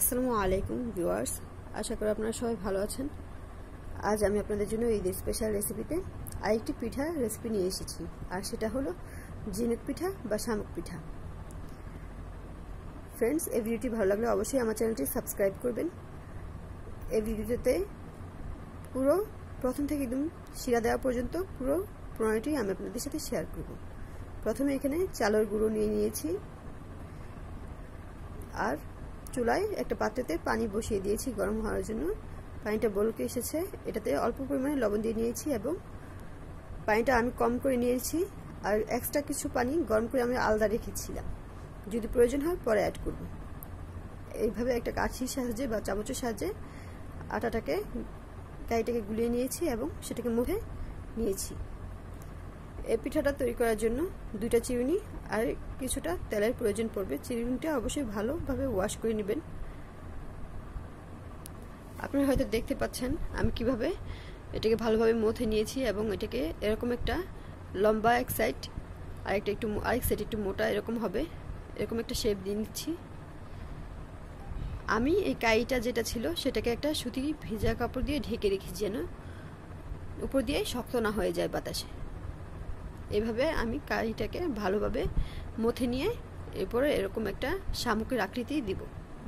আসসালামু আলাইকুম ভিউয়ার্স আশা করি আপনারা সবাই ভালো আছেন আজ আমি আপনাদের জন্য এই স্পেশাল রেসিপিতে আরেকটি পিঠা রেসিপি নিয়ে এসেছি আর সেটা হলো জিনুক পিঠা বা শামুক পিঠা ফ্রেন্ডস এই ভিডিওটি ভালো লাগলে অবশ্যই আমার চ্যানেলটি সাবস্ক্রাইব করবেন এই ভিডিওতে পুরো প্রথম থেকে একদম শিরা দেওয়া পর্যন্ত পুরো প্রণয়টি আমি আপনাদের সাথে শেয়ার করব প্রথমে এখানে চালের গুঁড়ো নিয়ে নিয়েছি আর চুলায় একটা পাত্রেতে পানি বসিয়ে দিয়েছি গরম হওয়ার জন্য পানিটা বলকে এসেছে এটাতে অল্প পরিমাণে লবণ দিয়ে নিয়েছি এবং পানিটা আমি কম করে নিয়েছি আর এক্সট্রা কিছু পানি গরম করে আমি আলাদা রেখেছিলাম যদি প্রয়োজন হয় পরে অ্যাড করব এইভাবে একটা কাঠির সাহায্যে বা চামচের সাহায্যে আটাটাকে গাড়িটাকে গুলিয়ে নিয়েছি এবং সেটাকে মুখে নিয়েছি এই পিঠাটা তৈরি করার জন্য দুইটা চিরুনি আর কিছুটা তেলের প্রয়োজন পড়বে চিরুনিটা অবশ্যই ভালোভাবে ওয়াশ করে নেবেন আপনারা হয়তো দেখতে পাচ্ছেন আমি কিভাবে এটাকে ভালোভাবে মথে নিয়েছি এবং এটাকে এরকম একটা লম্বা এক সাইড আর একটা একটু আরেক সাইড একটু মোটা এরকম হবে এরকম একটা শেপ দিয়ে নিচ্ছি আমি এই কাইটা যেটা ছিল সেটাকে একটা সুতি ভিজা কাপড় দিয়ে ঢেকে রেখেছি যেন উপর দিয়ে শক্ত না হয়ে যায় বাতাসে এভাবে আমি কারিটাকে ভালোভাবে মথে নিয়ে এরপরে এরকম একটা শামুকের আকৃতি দিব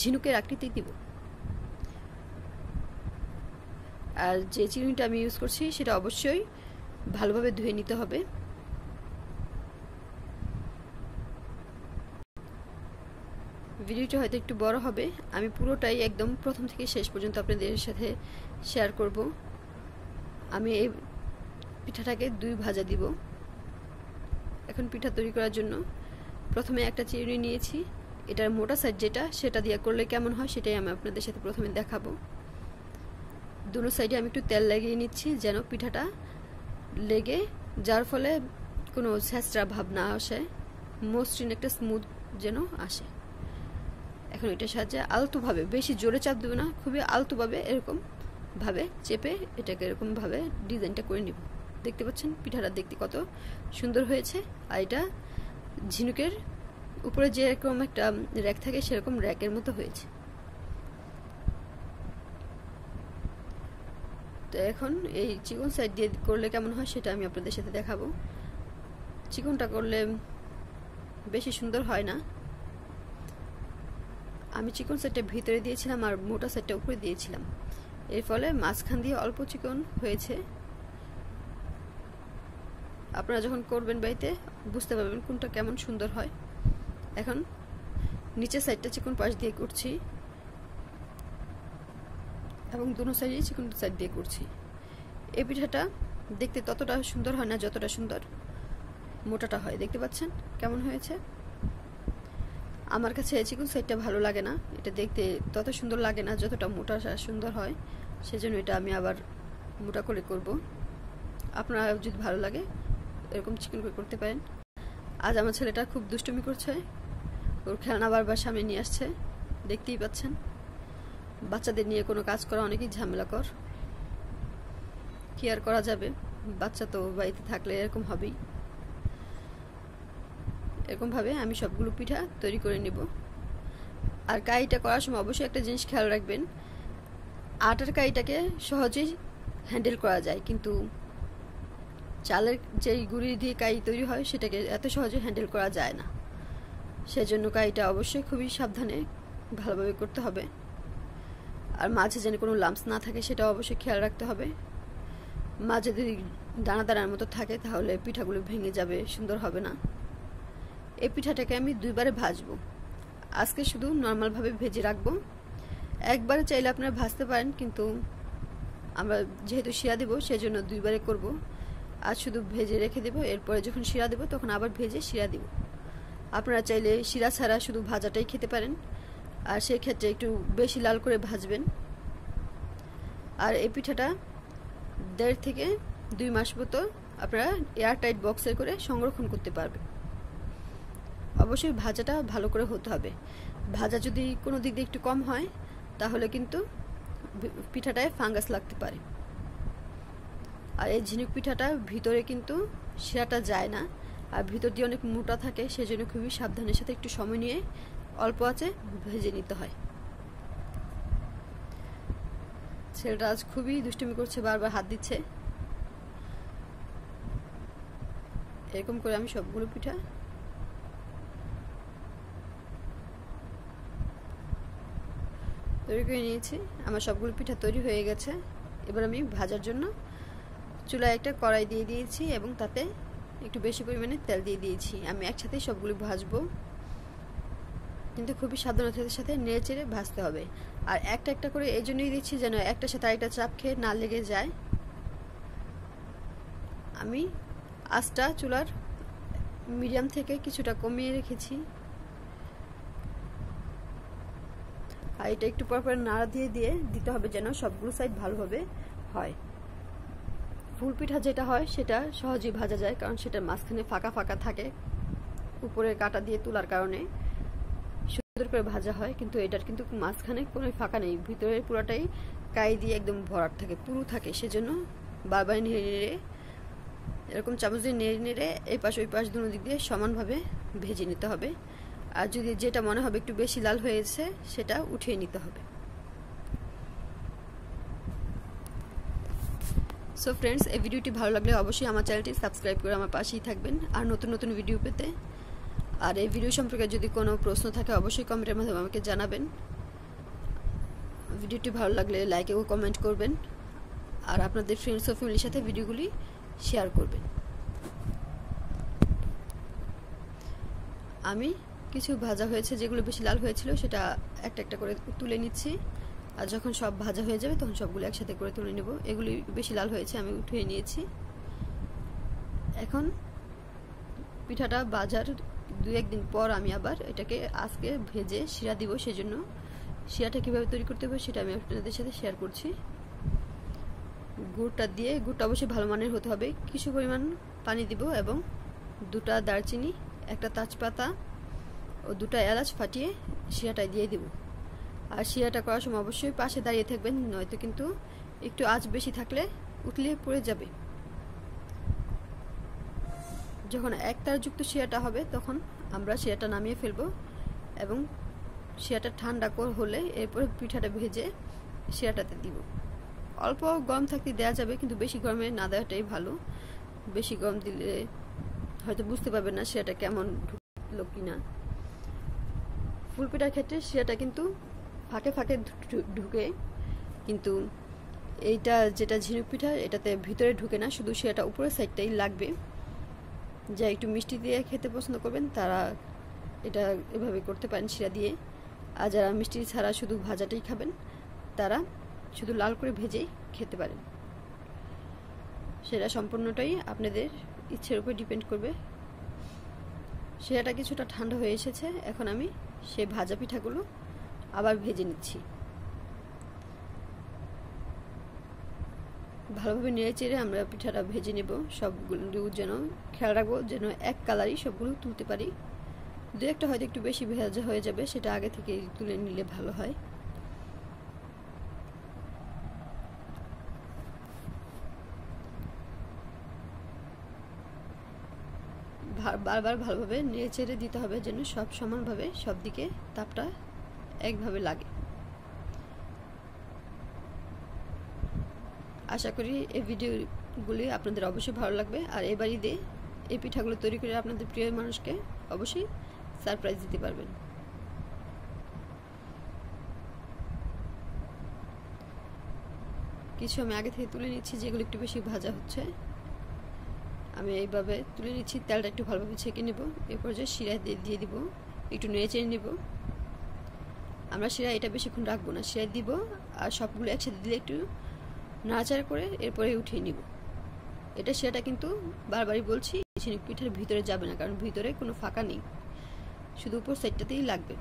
ঝিনুকের আকৃতি দিব আর যে চিনিটা আমি ইউজ করছি সেটা অবশ্যই ভালোভাবে ধুয়ে নিতে হবে ভিডিওটা হয়তো একটু বড় হবে আমি পুরোটাই একদম প্রথম থেকে শেষ পর্যন্ত আপনাদের সাথে শেয়ার করব আমি এই পিঠাটাকে দুই ভাজা দিব এখন পিঠা তৈরি করার জন্য প্রথমে একটা চিরুনি নিয়েছি এটার মোটা সাইজ যেটা সেটা দিয়ে করলে কেমন হয় সেটাই আমি আপনাদের সাথে প্রথমে দেখাবো দুনো সাইডে আমি একটু তেল লাগিয়ে নিচ্ছি যেন পিঠাটা লেগে যার ফলে কোনো ছেঁচড়া ভাব না আসে মসৃণ একটা স্মুথ যেন আসে এখন এটার সাহায্যে আলতোভাবে বেশি জোরে চাপ দেবে না খুবই আলতোভাবে এরকম ভাবে চেপে এটাকে এরকমভাবে ডিজাইনটা করে নিব দেখতে পাচ্ছেন পিঠাটা দেখতে কত সুন্দর হয়েছে আর এটা ঝিনুকের উপরে যেরকম একটা র্যাক থাকে সেরকম র্যাকের মতো হয়েছে তো এখন এই চিকন সাইড দিয়ে করলে কেমন হয় সেটা আমি আপনাদের সাথে দেখাবো চিকনটা করলে বেশি সুন্দর হয় না আমি চিকন সাইডটা ভিতরে দিয়েছিলাম আর মোটা সাইডটা উপরে দিয়েছিলাম এর ফলে মাঝখান দিয়ে অল্প চিকন হয়েছে আপনারা যখন করবেন বাড়িতে বুঝতে পারবেন কোনটা কেমন সুন্দর হয় এখন নিচের সাইডটা চিকন পাশ দিয়ে করছি এবং দুনো সাইডে চিকন সাইড দিয়ে করছি এ পিঠাটা দেখতে ততটা সুন্দর হয় না যতটা সুন্দর মোটাটা হয় দেখতে পাচ্ছেন কেমন হয়েছে আমার কাছে চিকন সাইডটা ভালো লাগে না এটা দেখতে তত সুন্দর লাগে না যতটা মোটা সুন্দর হয় সেজন্য এটা আমি আবার মোটা করে করব আপনারা যদি ভালো লাগে এরকম চিকেন করে করতে পারেন আজ আমার ছেলেটা খুব দুষ্টুমি করছে ওর খেলনা বারবার সামনে নিয়ে আসছে দেখতেই পাচ্ছেন বাচ্চাদের নিয়ে কোনো কাজ করা অনেকই ঝামেলাকর কেয়ার করা যাবে বাচ্চা তো বাড়িতে থাকলে এরকম হবেই এরকমভাবে আমি সবগুলো পিঠা তৈরি করে নেব আর কাইটা করার সময় অবশ্যই একটা জিনিস খেয়াল রাখবেন আটার কাইটাকে সহজেই হ্যান্ডেল করা যায় কিন্তু চালের যেই গুঁড়ি দিয়ে কাই তৈরি হয় সেটাকে এত সহজে হ্যান্ডেল করা যায় না সেজন্য কাইটা অবশ্যই খুবই সাবধানে ভালোভাবে করতে হবে আর মাঝে যেন কোনো লাম্পস না থাকে সেটা অবশ্যই খেয়াল রাখতে হবে মাঝে যদি দানা দানার মতো থাকে তাহলে পিঠাগুলো ভেঙে যাবে সুন্দর হবে না এই পিঠাটাকে আমি দুইবারে ভাজব আজকে শুধু নর্মালভাবে ভেজে রাখবো একবারে চাইলে আপনারা ভাজতে পারেন কিন্তু আমরা যেহেতু শিয়া দেবো সেজন্য দুইবারে করবো আর শুধু ভেজে রেখে দেবো এরপরে যখন শিরা দেবো তখন আবার ভেজে শিরা দেবো আপনারা চাইলে শিরা ছাড়া শুধু ভাজাটাই খেতে পারেন আর সেক্ষেত্রে একটু বেশি লাল করে ভাজবেন আর এই পিঠাটা দেড় থেকে দুই মাস মতো আপনারা এয়ারটাইট বক্সে করে সংরক্ষণ করতে পারবেন অবশ্যই ভাজাটা ভালো করে হতে হবে ভাজা যদি কোনো দিক দিয়ে একটু কম হয় তাহলে কিন্তু পিঠাটায় ফাঙ্গাস লাগতে পারে আর এই ঝিনুক পিঠাটা ভিতরে কিন্তু শিরাটা যায় না আর ভিতর দিয়ে অনেক মোটা থাকে সেজন্য খুবই সাবধানের সাথে একটু সময় নিয়ে অল্প আছে ভেজে নিতে হয় ছেলেটা আজ খুবই দুষ্টুমি করছে বারবার হাত দিচ্ছে এরকম করে আমি সবগুলো পিঠা তৈরি করে নিয়েছি আমার সবগুলো পিঠা তৈরি হয়ে গেছে এবার আমি ভাজার জন্য চুলায় একটা কড়াই দিয়ে দিয়েছি এবং তাতে একটু বেশি পরিমাণে তেল দিয়ে দিয়েছি আমি একসাথে সবগুলো ভাজবো কিন্তু খুবই সাবধানতার সাথে নেড়ে চেড়ে ভাজতে হবে আর একটা একটা করে এই জন্যই দিচ্ছি যেন একটা সাথে আরেকটা চাপ খেয়ে না লেগে যায় আমি আস্তা চুলার মিডিয়াম থেকে কিছুটা কমিয়ে রেখেছি আর এটা একটু পর নাড়া দিয়ে দিয়ে দিতে হবে যেন সবগুলো সাইড ভালোভাবে হয় ফুল যেটা হয় সেটা সহজেই ভাজা যায় কারণ সেটার মাঝখানে ফাঁকা ফাঁকা থাকে উপরের কাটা দিয়ে তোলার কারণে সুন্দর করে ভাজা হয় কিন্তু এটার কিন্তু মাঝখানে কোনো ফাঁকা নেই ভিতরের পুরাটাই কাই দিয়ে একদম ভরাট থাকে পুরু থাকে সেজন্য বারবার নেড়ে নেড়ে এরকম চামচ দিয়ে নেড়ে নেড়ে এই পাশ ওই পাশ দুনো দিক দিয়ে সমানভাবে ভেজে নিতে হবে আর যদি যেটা মনে হবে একটু বেশি লাল হয়েছে সেটা উঠিয়ে নিতে হবে সো ফ্রেন্ডস এই ভিডিওটি ভালো লাগলে অবশ্যই আমার চ্যানেলটি সাবস্ক্রাইব করে আমার পাশেই থাকবেন আর নতুন নতুন ভিডিও পেতে আর এই ভিডিও সম্পর্কে যদি কোনো প্রশ্ন থাকে অবশ্যই কমেন্টের মাধ্যমে আমাকে জানাবেন ভিডিওটি ভালো লাগলে লাইক এবং কমেন্ট করবেন আর আপনাদের ফ্রেন্ডস ও ফ্যামিলির সাথে ভিডিওগুলি শেয়ার করবেন আমি কিছু ভাজা হয়েছে যেগুলো বেশি লাল হয়েছিল সেটা একটা একটা করে তুলে নিচ্ছি আর যখন সব ভাজা হয়ে যাবে তখন সবগুলো একসাথে করে তুলে নেব এগুলি বেশি লাল হয়েছে আমি উঠিয়ে নিয়েছি এখন পিঠাটা বাজার দু একদিন পর আমি আবার এটাকে আজকে ভেজে শিরা দিব সেজন্য শিরাটা কীভাবে তৈরি করতে হবে সেটা আমি আপনাদের সাথে শেয়ার করছি গুড়টা দিয়ে গুড়টা অবশ্যই ভালো মানের হতে হবে কিছু পরিমাণ পানি দিব এবং দুটা দারচিনি একটা তাজপাতা ও দুটা এলাচ ফাটিয়ে শিরাটায় দিয়ে দেবো আর শিয়াটা করার সময় অবশ্যই পাশে দাঁড়িয়ে থাকবেন নয়তো কিন্তু একটু আজ বেশি থাকলে উঠলে পড়ে যাবে যখন এক যুক্ত শিয়াটা হবে তখন আমরা শিয়াটা নামিয়ে ফেলব এবং শিয়াটা ঠান্ডা কর হলে এরপরে পিঠাটা ভেজে শিয়াটাতে দিব অল্প গরম থাকতে দেওয়া যাবে কিন্তু বেশি গরমে না দেওয়াটাই ভালো বেশি গরম দিলে হয়তো বুঝতে পারবে না শিয়াটা কেমন ঢুকলো কিনা ফুলপিঠার ক্ষেত্রে শিয়াটা কিন্তু ফাটে ফাটে ঢুকে কিন্তু এইটা যেটা ঝিনুক পিঠা এটাতে ভিতরে ঢুকে না শুধু সেটা উপরের সাইডটাই লাগবে যা একটু মিষ্টি দিয়ে খেতে পছন্দ করবেন তারা এটা এভাবে করতে পারেন শিরা দিয়ে আর যারা মিষ্টি ছাড়া শুধু ভাজাটাই খাবেন তারা শুধু লাল করে ভেজে খেতে পারেন সেটা সম্পূর্ণটাই আপনাদের ইচ্ছের উপর ডিপেন্ড করবে সেটা কিছুটা ঠান্ডা হয়ে এসেছে এখন আমি সে ভাজা পিঠাগুলো আবার ভেজে নিচ্ছি ভালোভাবে নেড়ে চেড়ে আমরা পিঠাটা ভেজে নেব সবগুলো যেন খেয়াল রাখবো যেন এক কালারই সবগুলো তুলতে পারি দু একটা হয়তো একটু বেশি ভেজা হয়ে যাবে সেটা আগে থেকে তুলে নিলে ভালো হয় বারবার ভালোভাবে নেড়ে চেড়ে দিতে হবে যেন সব সমানভাবে সব দিকে তাপটা একভাবে লাগে আশা করি এই ভিডিওগুলি আপনাদের অবশ্যই ভালো লাগবে আর এবার ঈদে এই পিঠাগুলো তৈরি করে আপনাদের প্রিয় মানুষকে অবশ্যই সারপ্রাইজ দিতে পারবেন কিছু আমি আগে থেকে তুলে নিচ্ছি যেগুলো একটু বেশি ভাজা হচ্ছে আমি এইভাবে তুলে নিচ্ছি তেলটা একটু ভালোভাবে ছেঁকে নেব এরপর যে শিরা দিয়ে দিয়ে দিব একটু নেড়ে চেড়ে নেবো আমরা শিরা এটা বেশিক্ষণ রাখবো না সেরা দিব আর সবগুলো একসাথে দিলে একটু নাড়াচাড়া করে এরপরে উঠিয়ে নিব এটা সেটা কিন্তু বারবারই বলছি ঝিনুক পিঠের ভিতরে যাবে না কারণ ভিতরে কোনো ফাঁকা নেই শুধু উপর সাইডটাতেই লাগবে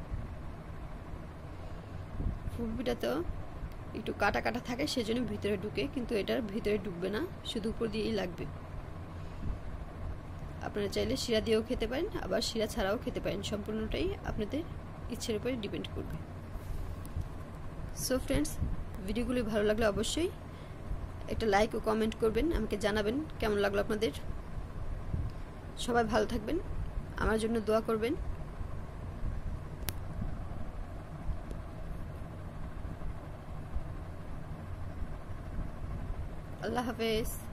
ফুলপিটা তো একটু কাটা কাটা থাকে সেজন্য ভিতরে ঢুকে কিন্তু এটার ভিতরে ঢুকবে না শুধু উপর দিয়েই লাগবে আপনারা চাইলে শিরা দিয়েও খেতে পারেন আবার শিরা ছাড়াও খেতে পারেন সম্পূর্ণটাই আপনাদের ইচ্ছের উপরে ডিপেন্ড করবে সো ফ্রেন্ডস ভিডিওগুলি ভালো লাগলে অবশ্যই একটা লাইক ও কমেন্ট করবেন আমাকে জানাবেন কেমন লাগলো আপনাদের সবাই ভালো থাকবেন আমার জন্য দোয়া করবেন আল্লাহ হাফেজ